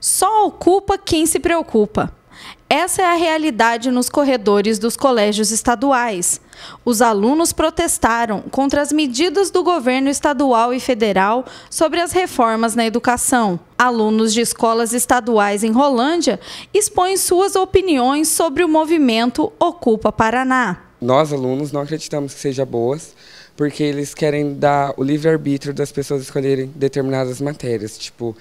Só ocupa quem se preocupa. Essa é a realidade nos corredores dos colégios estaduais. Os alunos protestaram contra as medidas do governo estadual e federal sobre as reformas na educação. Alunos de escolas estaduais em Rolândia expõem suas opiniões sobre o movimento Ocupa Paraná. Nós, alunos, não acreditamos que seja boas, porque eles querem dar o livre-arbítrio das pessoas escolherem determinadas matérias. Tipo,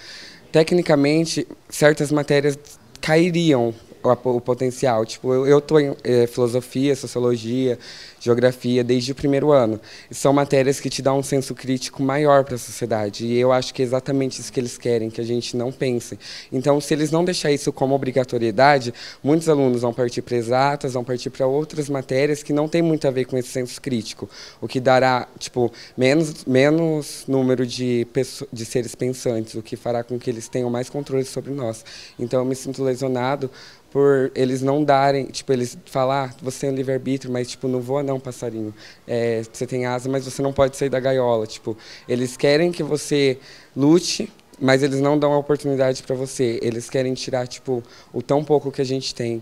tecnicamente, certas matérias cairiam o potencial. Tipo, eu, eu tô em é, filosofia, sociologia, geografia desde o primeiro ano. São matérias que te dão um senso crítico maior para a sociedade. E eu acho que é exatamente isso que eles querem, que a gente não pense. Então, se eles não deixar isso como obrigatoriedade, muitos alunos vão partir para exatas, vão partir para outras matérias que não tem muito a ver com esse senso crítico, o que dará, tipo, menos, menos número de, de seres pensantes, o que fará com que eles tenham mais controle sobre nós. Então, eu me sinto lesionado por eles não darem, tipo, eles falar, ah, você é um livre-arbítrio, mas tipo, não voa não, passarinho. É, você tem asa, mas você não pode sair da gaiola, tipo, eles querem que você lute, mas eles não dão a oportunidade para você. Eles querem tirar, tipo, o tão pouco que a gente tem.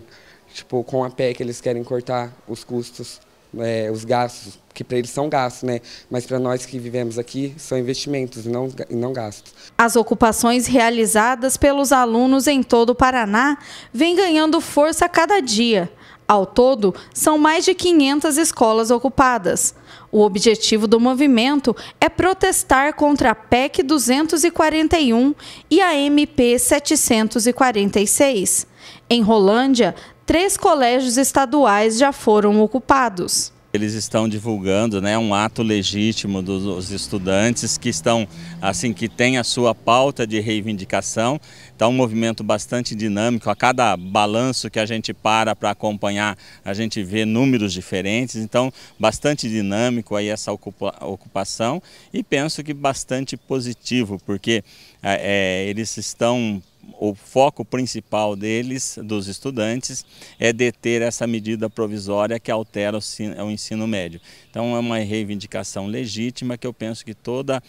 Tipo, com a PEC eles querem cortar os custos é, os gastos, que para eles são gastos, né? Mas para nós que vivemos aqui, são investimentos e não, não gastos. As ocupações realizadas pelos alunos em todo o Paraná vêm ganhando força a cada dia. Ao todo, são mais de 500 escolas ocupadas. O objetivo do movimento é protestar contra a PEC 241 e a MP 746. Em Rolândia, três colégios estaduais já foram ocupados. Eles estão divulgando né, um ato legítimo dos estudantes que estão, assim, que tem a sua pauta de reivindicação. Está um movimento bastante dinâmico. A cada balanço que a gente para para acompanhar, a gente vê números diferentes. Então, bastante dinâmico aí essa ocupação e penso que bastante positivo, porque é, é eles estão o foco principal deles, dos estudantes, é deter essa medida provisória que altera o ensino médio. Então é uma reivindicação legítima que eu penso que toda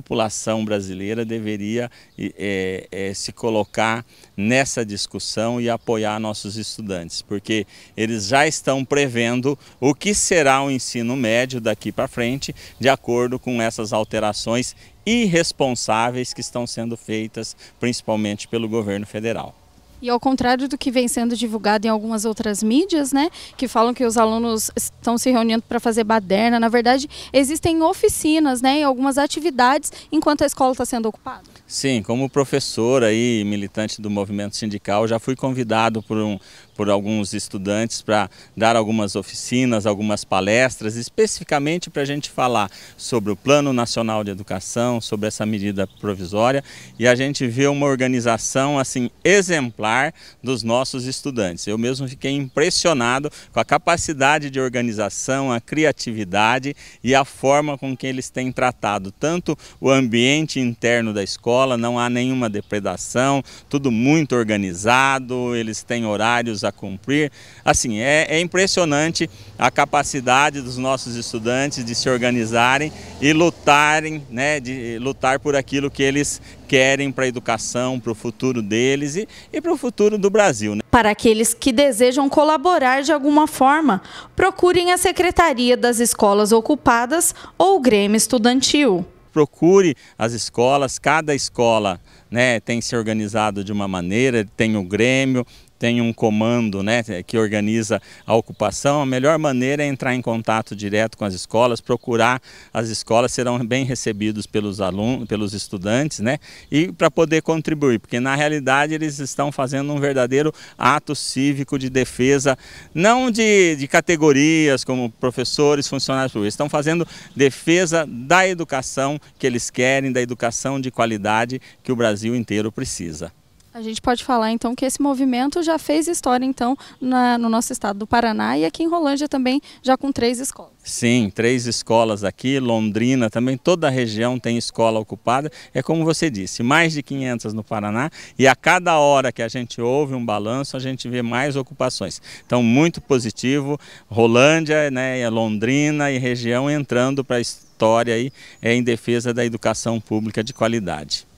população brasileira deveria é, é, se colocar nessa discussão e apoiar nossos estudantes, porque eles já estão prevendo o que será o ensino médio daqui para frente, de acordo com essas alterações irresponsáveis que estão sendo feitas, principalmente pelo governo federal. E ao contrário do que vem sendo divulgado em algumas outras mídias, né, que falam que os alunos estão se reunindo para fazer baderna, na verdade, existem oficinas, né, e algumas atividades enquanto a escola está sendo ocupada. Sim, como professor e militante do movimento sindical, já fui convidado por um por alguns estudantes para dar algumas oficinas, algumas palestras, especificamente para a gente falar sobre o Plano Nacional de Educação, sobre essa medida provisória e a gente vê uma organização assim exemplar dos nossos estudantes. Eu mesmo fiquei impressionado com a capacidade de organização, a criatividade e a forma com que eles têm tratado tanto o ambiente interno da escola, não há nenhuma depredação, tudo muito organizado, eles têm horários a cumprir. Assim, é, é impressionante a capacidade dos nossos estudantes de se organizarem e lutarem, né, de lutar por aquilo que eles querem para a educação, para o futuro deles e, e para o futuro do Brasil. Né? Para aqueles que desejam colaborar de alguma forma, procurem a Secretaria das Escolas Ocupadas ou o Grêmio Estudantil. Procure as escolas, cada escola né, tem se organizado de uma maneira, tem o Grêmio, tem um comando né, que organiza a ocupação, a melhor maneira é entrar em contato direto com as escolas, procurar as escolas, serão bem recebidos pelos alunos, pelos estudantes, né, e para poder contribuir, porque na realidade eles estão fazendo um verdadeiro ato cívico de defesa, não de, de categorias como professores, funcionários públicos, estão fazendo defesa da educação que eles querem, da educação de qualidade que o Brasil inteiro precisa. A gente pode falar então que esse movimento já fez história então na, no nosso estado do Paraná e aqui em Rolândia também já com três escolas. Sim, três escolas aqui, Londrina também, toda a região tem escola ocupada. É como você disse, mais de 500 no Paraná e a cada hora que a gente ouve um balanço, a gente vê mais ocupações. Então muito positivo, Rolândia, né, Londrina e região entrando para a história aí, é, em defesa da educação pública de qualidade.